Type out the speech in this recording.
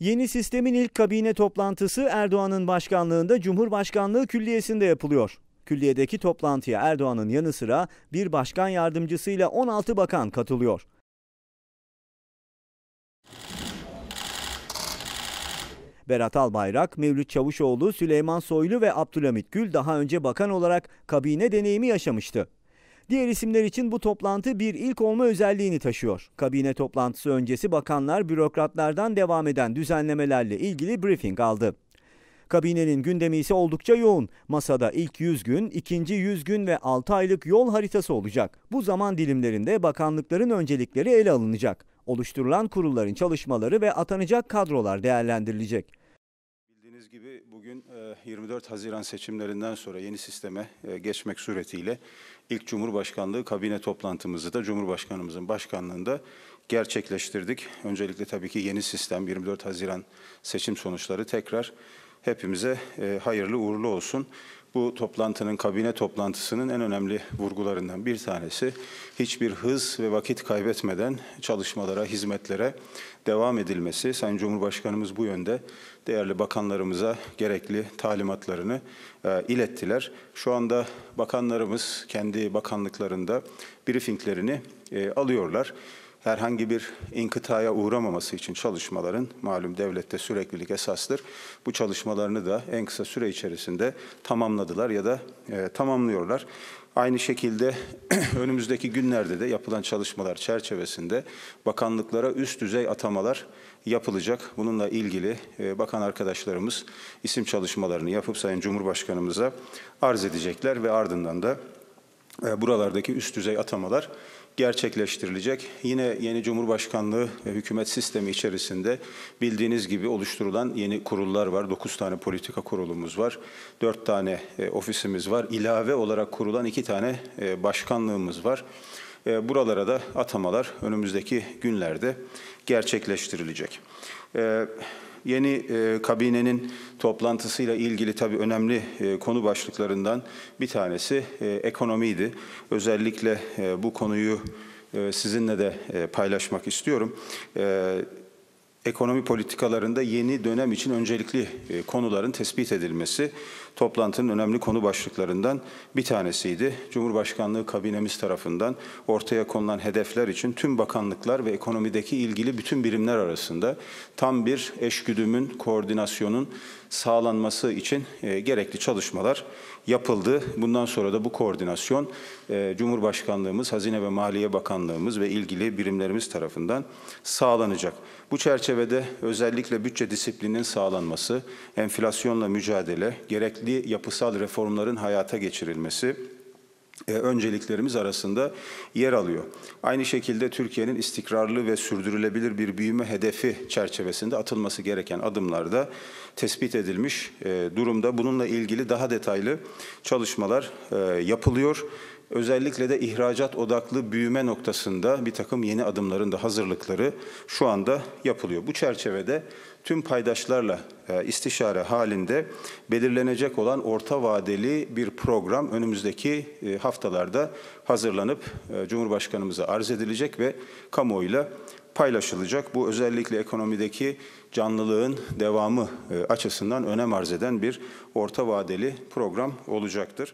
Yeni sistemin ilk kabine toplantısı Erdoğan'ın başkanlığında Cumhurbaşkanlığı Külliyesi'nde yapılıyor. Külliyedeki toplantıya Erdoğan'ın yanı sıra bir başkan yardımcısıyla 16 bakan katılıyor. Berat Albayrak, Mevlüt Çavuşoğlu, Süleyman Soylu ve Abdülhamit Gül daha önce bakan olarak kabine deneyimi yaşamıştı. Diğer isimler için bu toplantı bir ilk olma özelliğini taşıyor. Kabine toplantısı öncesi bakanlar bürokratlardan devam eden düzenlemelerle ilgili briefing aldı. Kabinenin gündemi ise oldukça yoğun. Masada ilk 100 gün, ikinci 100 gün ve 6 aylık yol haritası olacak. Bu zaman dilimlerinde bakanlıkların öncelikleri ele alınacak. Oluşturulan kurulların çalışmaları ve atanacak kadrolar değerlendirilecek. Bildiğiniz gibi bugün 24 e, Haziran seçimlerinden sonra yeni sisteme e, geçmek suretiyle ilk Cumhurbaşkanlığı kabine toplantımızı da Cumhurbaşkanımızın başkanlığında gerçekleştirdik. Öncelikle tabii ki yeni sistem 24 Haziran seçim sonuçları tekrar hepimize e, hayırlı uğurlu olsun bu toplantının, kabine toplantısının en önemli vurgularından bir tanesi hiçbir hız ve vakit kaybetmeden çalışmalara, hizmetlere devam edilmesi. Sayın Cumhurbaşkanımız bu yönde değerli bakanlarımıza gerekli talimatlarını e, ilettiler. Şu anda bakanlarımız kendi bakanlıklarında briefinglerini e, alıyorlar herhangi bir inkıtaya uğramaması için çalışmaların malum devlette süreklilik esastır. Bu çalışmalarını da en kısa süre içerisinde tamamladılar ya da e, tamamlıyorlar. Aynı şekilde önümüzdeki günlerde de yapılan çalışmalar çerçevesinde bakanlıklara üst düzey atamalar yapılacak. Bununla ilgili e, bakan arkadaşlarımız isim çalışmalarını yapıp Sayın Cumhurbaşkanımıza arz edecekler ve ardından da e, buralardaki üst düzey atamalar gerçekleştirilecek. Yine yeni Cumhurbaşkanlığı ve hükümet sistemi içerisinde bildiğiniz gibi oluşturulan yeni kurullar var. 9 tane politika kurulumuz var. 4 tane e, ofisimiz var. İlave olarak kurulan 2 tane e, başkanlığımız var. Buralara da atamalar önümüzdeki günlerde gerçekleştirilecek. Yeni e, kabinenin toplantısıyla ilgili tabii önemli e, konu başlıklarından bir tanesi e, ekonomiydi. Özellikle e, bu konuyu e, sizinle de e, paylaşmak istiyorum. E, ekonomi politikalarında yeni dönem için öncelikli e, konuların tespit edilmesi toplantının önemli konu başlıklarından bir tanesiydi. Cumhurbaşkanlığı kabinemiz tarafından ortaya konulan hedefler için tüm bakanlıklar ve ekonomideki ilgili bütün birimler arasında tam bir eşgüdümün, koordinasyonun sağlanması için e, gerekli çalışmalar yapıldı. Bundan sonra da bu koordinasyon e, Cumhurbaşkanlığımız, Hazine ve Maliye Bakanlığımız ve ilgili birimlerimiz tarafından sağlanacak. Bu çerçeve çerçevede özellikle bütçe disiplinin sağlanması, enflasyonla mücadele, gerekli yapısal reformların hayata geçirilmesi, e, önceliklerimiz arasında yer alıyor. Aynı şekilde Türkiye'nin istikrarlı ve sürdürülebilir bir büyüme hedefi çerçevesinde atılması gereken adımlar da tespit edilmiş e, durumda. Bununla ilgili daha detaylı çalışmalar e, yapılıyor. Özellikle de ihracat odaklı büyüme noktasında bir takım yeni adımların da hazırlıkları şu anda yapılıyor. Bu çerçevede tüm paydaşlarla e, istişare halinde belirlenecek olan orta vadeli bir program önümüzdeki e, haftalarda hazırlanıp e, Cumhurbaşkanımıza arz edilecek ve kamuoyuyla paylaşılacak. Bu özellikle ekonomideki canlılığın devamı açısından önem arz eden bir orta vadeli program olacaktır.